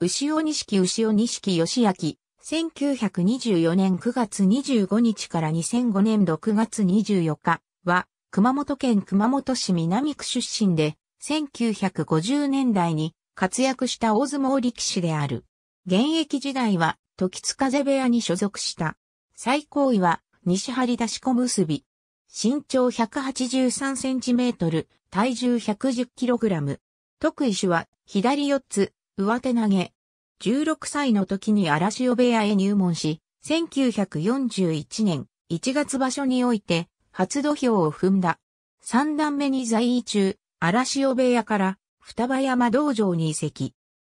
牛尾錦牛尾錦義明、1924年9月25日から2005年6月24日は、熊本県熊本市南区出身で、1950年代に活躍した大相撲力士である。現役時代は、時津風部屋に所属した。最高位は、西張出し小結び。身長183センチメートル、体重110キログラム。特異種は、左四つ、上手投げ。16歳の時に荒汐部屋へ入門し、1941年1月場所において初土俵を踏んだ。三段目に在位中、荒汐部屋から双葉山道場に移籍。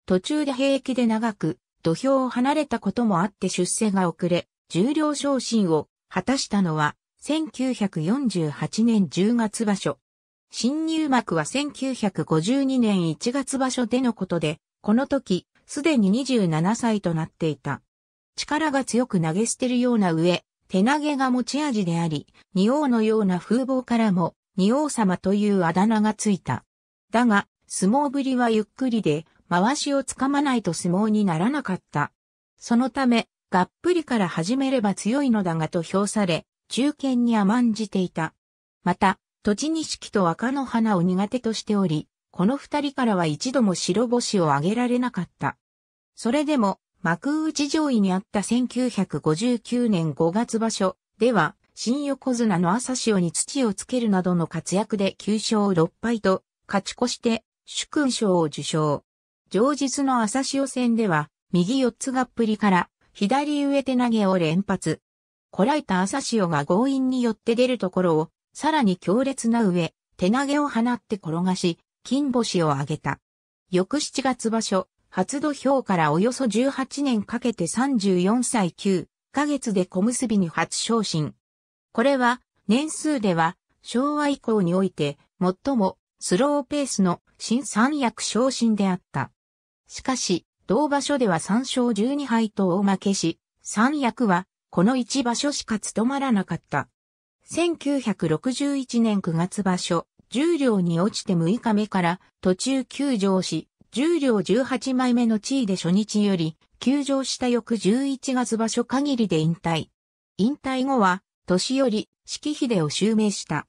途中で平気で長く土俵を離れたこともあって出世が遅れ、重量昇進を果たしたのは1948年10月場所。新入幕は1952年1月場所でのことで、この時、すでに27歳となっていた。力が強く投げ捨てるような上、手投げが持ち味であり、仁王のような風貌からも、仁王様というあだ名がついた。だが、相撲ぶりはゆっくりで、回しをつかまないと相撲にならなかった。そのため、がっぷりから始めれば強いのだがと評され、中堅に甘んじていた。また、土地錦と赤の花を苦手としており、この二人からは一度も白星を挙げられなかった。それでも、幕内上位にあった1959年5月場所では、新横綱の朝潮に土をつけるなどの活躍で9勝6敗と、勝ち越して、主勲賞を受賞。上日の朝潮戦では、右四つがっぷりから、左上手投げを連発。こらえた朝潮が強引に寄って出るところを、さらに強烈な上、手投げを放って転がし、金星を挙げた。翌7月場所、初土俵からおよそ18年かけて34歳9ヶ月で小結に初昇進。これは、年数では、昭和以降において、最も、スローペースの新三役昇進であった。しかし、同場所では3勝12敗と大負けし、三役は、この1場所しか務まらなかった。1961年9月場所、重量両に落ちて6日目から途中休場し、重量両18枚目の地位で初日より、休場した翌11月場所限りで引退。引退後は、年寄り、式秀を襲名した。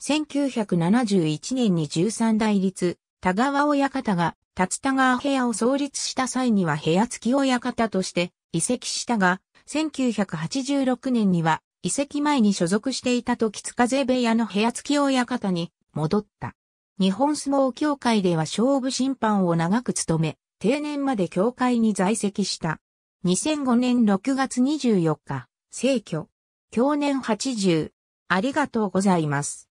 1971年に13代立、田川親方が、立田川部屋を創立した際には部屋付き親方として移籍したが、1986年には移籍前に所属していた時津風部屋の部屋付き親方に戻った。日本相撲協会では勝負審判を長く務め、定年まで協会に在籍した。2005年6月24日、逝去。去年80。ありがとうございます。